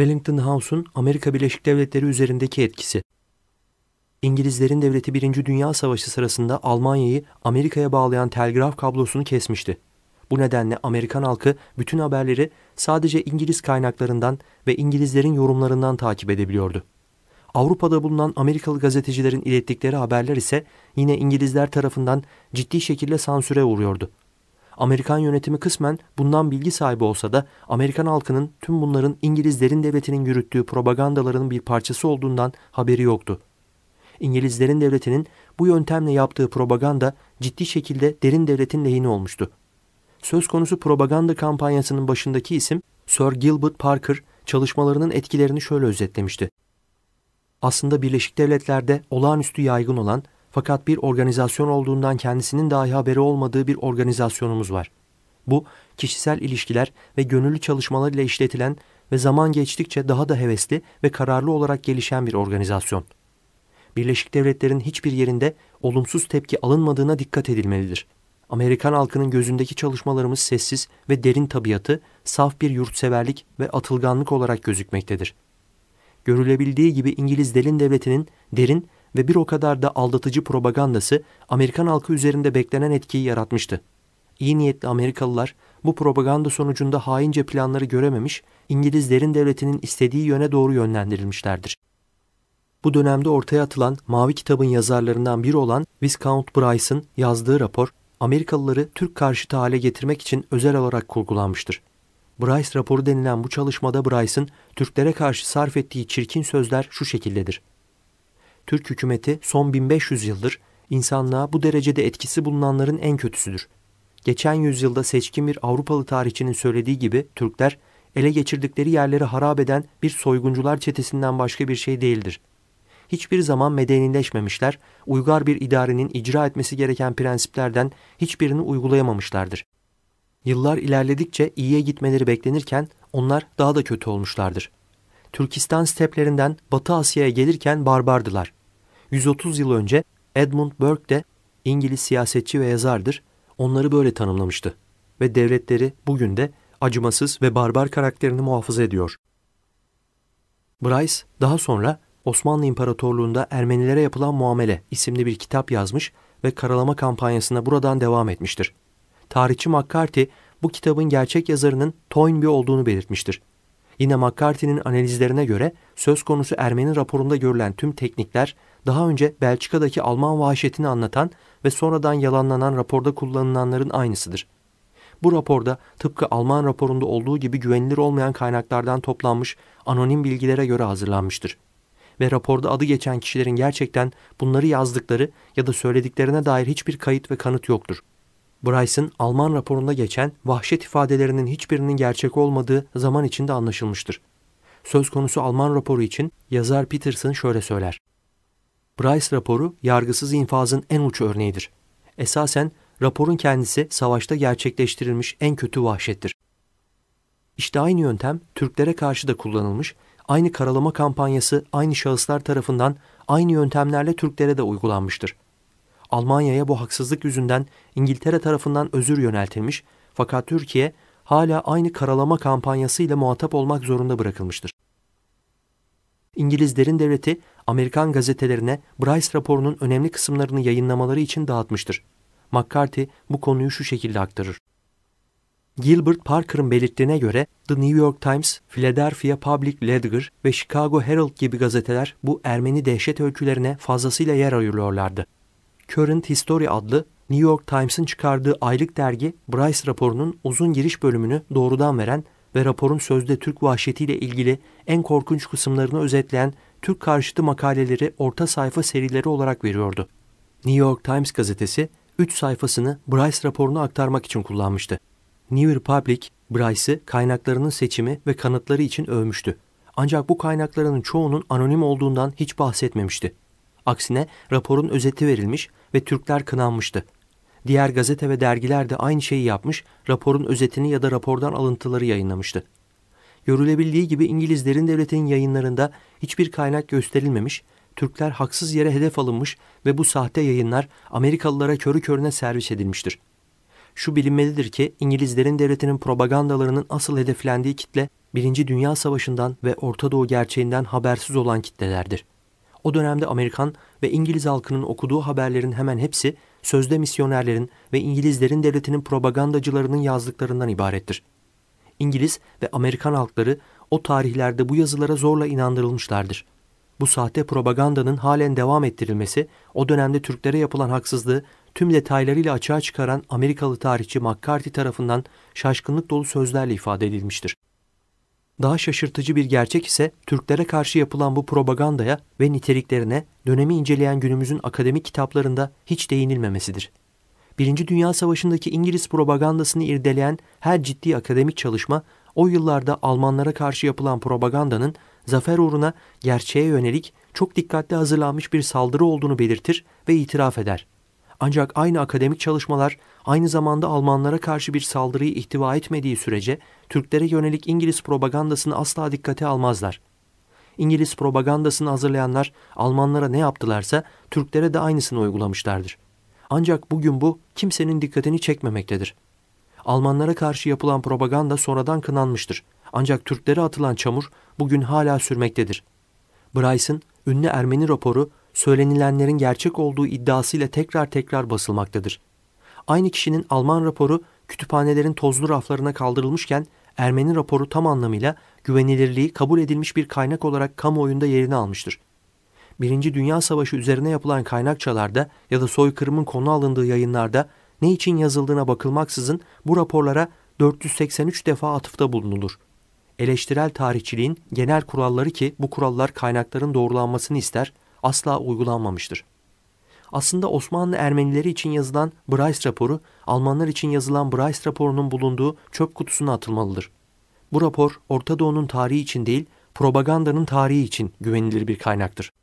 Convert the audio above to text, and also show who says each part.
Speaker 1: Wellington House'un Amerika Birleşik Devletleri üzerindeki etkisi. İngilizlerin devleti 1. Dünya Savaşı sırasında Almanya'yı Amerika'ya bağlayan telgraf kablosunu kesmişti. Bu nedenle Amerikan halkı bütün haberleri sadece İngiliz kaynaklarından ve İngilizlerin yorumlarından takip edebiliyordu. Avrupa'da bulunan Amerikalı gazetecilerin ilettikleri haberler ise yine İngilizler tarafından ciddi şekilde sansüre uğruyordu. Amerikan yönetimi kısmen bundan bilgi sahibi olsa da Amerikan halkının tüm bunların İngilizlerin devletinin yürüttüğü propagandaların bir parçası olduğundan haberi yoktu. İngilizlerin devletinin bu yöntemle yaptığı propaganda ciddi şekilde derin devletin lehine olmuştu. Söz konusu propaganda kampanyasının başındaki isim Sir Gilbert Parker çalışmalarının etkilerini şöyle özetlemişti. Aslında Birleşik Devletler'de olağanüstü yaygın olan fakat bir organizasyon olduğundan kendisinin dahi haberi olmadığı bir organizasyonumuz var. Bu kişisel ilişkiler ve gönüllü çalışmalar ile işletilen ve zaman geçtikçe daha da hevesli ve kararlı olarak gelişen bir organizasyon. Birleşik Devletler'in hiçbir yerinde olumsuz tepki alınmadığına dikkat edilmelidir. Amerikan halkının gözündeki çalışmalarımız sessiz ve derin tabiatı, saf bir yurtseverlik ve atılganlık olarak gözükmektedir. Görülebildiği gibi İngiliz Delin Devleti'nin derin ve bir o kadar da aldatıcı propagandası Amerikan halkı üzerinde beklenen etkiyi yaratmıştı. İyi niyetli Amerikalılar bu propaganda sonucunda haince planları görememiş, İngilizlerin devletinin istediği yöne doğru yönlendirilmişlerdir. Bu dönemde ortaya atılan Mavi Kitab'ın yazarlarından biri olan Viscount Bryce'ın yazdığı rapor, Amerikalıları Türk karşıtı hale getirmek için özel olarak kurgulanmıştır. Bryce raporu denilen bu çalışmada Bryce'ın Türklere karşı sarf ettiği çirkin sözler şu şekildedir. Türk hükümeti son 1500 yıldır insanlığa bu derecede etkisi bulunanların en kötüsüdür. Geçen yüzyılda seçkin bir Avrupalı tarihçinin söylediği gibi Türkler ele geçirdikleri yerleri harap eden bir soyguncular çetesinden başka bir şey değildir. Hiçbir zaman medenileşmemişler, uygar bir idarenin icra etmesi gereken prensiplerden hiçbirini uygulayamamışlardır. Yıllar ilerledikçe iyiye gitmeleri beklenirken onlar daha da kötü olmuşlardır. Türkistan steplerinden Batı Asya'ya gelirken barbardılar. 130 yıl önce Edmund Burke de İngiliz siyasetçi ve yazardır. Onları böyle tanımlamıştı ve devletleri bugün de acımasız ve barbar karakterini muhafaza ediyor. Bryce daha sonra Osmanlı İmparatorluğu'nda Ermenilere yapılan muamele isimli bir kitap yazmış ve karalama kampanyasına buradan devam etmiştir. Tarihçi McCarthy bu kitabın gerçek yazarının Toynbee olduğunu belirtmiştir. Yine McCarthy'nin analizlerine göre söz konusu Ermeni raporunda görülen tüm teknikler daha önce Belçika'daki Alman vahşetini anlatan ve sonradan yalanlanan raporda kullanılanların aynısıdır. Bu raporda tıpkı Alman raporunda olduğu gibi güvenilir olmayan kaynaklardan toplanmış anonim bilgilere göre hazırlanmıştır. Ve raporda adı geçen kişilerin gerçekten bunları yazdıkları ya da söylediklerine dair hiçbir kayıt ve kanıt yoktur. Bryce'ın Alman raporunda geçen vahşet ifadelerinin hiçbirinin gerçek olmadığı zaman içinde anlaşılmıştır. Söz konusu Alman raporu için yazar Peterson şöyle söyler. Bryce raporu yargısız infazın en uç örneğidir. Esasen raporun kendisi savaşta gerçekleştirilmiş en kötü vahşettir. İşte aynı yöntem Türklere karşı da kullanılmış, aynı karalama kampanyası aynı şahıslar tarafından aynı yöntemlerle Türklere de uygulanmıştır.'' Almanya'ya bu haksızlık yüzünden İngiltere tarafından özür yöneltilmiş fakat Türkiye hala aynı karalama kampanyasıyla muhatap olmak zorunda bırakılmıştır. İngilizlerin devleti Amerikan gazetelerine Bryce raporunun önemli kısımlarını yayınlamaları için dağıtmıştır. McCarthy bu konuyu şu şekilde aktarır. Gilbert Parker'ın belirttiğine göre The New York Times, Philadelphia Public Ledger ve Chicago Herald gibi gazeteler bu Ermeni dehşet öykülerine fazlasıyla yer ayırıyorlardı. Current History adlı New York Times'ın çıkardığı aylık dergi Bryce raporunun uzun giriş bölümünü doğrudan veren ve raporun sözde Türk vahşetiyle ilgili en korkunç kısımlarını özetleyen Türk karşıtı makaleleri orta sayfa serileri olarak veriyordu. New York Times gazetesi 3 sayfasını Bryce raporunu aktarmak için kullanmıştı. New Republic, Bryce'ı kaynaklarının seçimi ve kanıtları için övmüştü. Ancak bu kaynaklarının çoğunun anonim olduğundan hiç bahsetmemişti. Aksine raporun özeti verilmiş ve Türkler kınanmıştı. Diğer gazete ve dergiler de aynı şeyi yapmış, raporun özetini ya da rapordan alıntıları yayınlamıştı. Görülebildiği gibi İngilizlerin devletinin yayınlarında hiçbir kaynak gösterilmemiş, Türkler haksız yere hedef alınmış ve bu sahte yayınlar Amerikalılara körü körüne servis edilmiştir. Şu bilinmelidir ki İngilizlerin devletinin propagandalarının asıl hedeflendiği kitle Birinci Dünya Savaşı'ndan ve Orta Doğu gerçeğinden habersiz olan kitlelerdir. O dönemde Amerikan ve İngiliz halkının okuduğu haberlerin hemen hepsi sözde misyonerlerin ve İngilizlerin devletinin propagandacılarının yazdıklarından ibarettir. İngiliz ve Amerikan halkları o tarihlerde bu yazılara zorla inandırılmışlardır. Bu sahte propagandanın halen devam ettirilmesi, o dönemde Türklere yapılan haksızlığı tüm detaylarıyla açığa çıkaran Amerikalı tarihçi McCarthy tarafından şaşkınlık dolu sözlerle ifade edilmiştir. Daha şaşırtıcı bir gerçek ise Türklere karşı yapılan bu propagandaya ve niteliklerine dönemi inceleyen günümüzün akademik kitaplarında hiç değinilmemesidir. Birinci Dünya Savaşı'ndaki İngiliz propagandasını irdeleyen her ciddi akademik çalışma o yıllarda Almanlara karşı yapılan propagandanın zafer uğruna gerçeğe yönelik çok dikkatli hazırlanmış bir saldırı olduğunu belirtir ve itiraf eder. Ancak aynı akademik çalışmalar aynı zamanda Almanlara karşı bir saldırıyı ihtiva etmediği sürece Türklere yönelik İngiliz propagandasını asla dikkate almazlar. İngiliz propagandasını hazırlayanlar Almanlara ne yaptılarsa Türklere de aynısını uygulamışlardır. Ancak bugün bu kimsenin dikkatini çekmemektedir. Almanlara karşı yapılan propaganda sonradan kınanmıştır. Ancak Türklere atılan çamur bugün hala sürmektedir. Bryson, ünlü Ermeni raporu söylenilenlerin gerçek olduğu iddiasıyla tekrar tekrar basılmaktadır. Aynı kişinin Alman raporu kütüphanelerin tozlu raflarına kaldırılmışken Ermeni raporu tam anlamıyla güvenilirliği kabul edilmiş bir kaynak olarak kamuoyunda yerini almıştır. Birinci Dünya Savaşı üzerine yapılan kaynakçalarda ya da soykırımın konu alındığı yayınlarda ne için yazıldığına bakılmaksızın bu raporlara 483 defa atıfta bulunulur. Eleştirel tarihçiliğin genel kuralları ki bu kurallar kaynakların doğrulanmasını ister, asla uygulanmamıştır. Aslında Osmanlı Ermenileri için yazılan Bryce raporu, Almanlar için yazılan Bryce raporunun bulunduğu çöp kutusuna atılmalıdır. Bu rapor, Orta Doğu'nun tarihi için değil, propagandanın tarihi için güvenilir bir kaynaktır.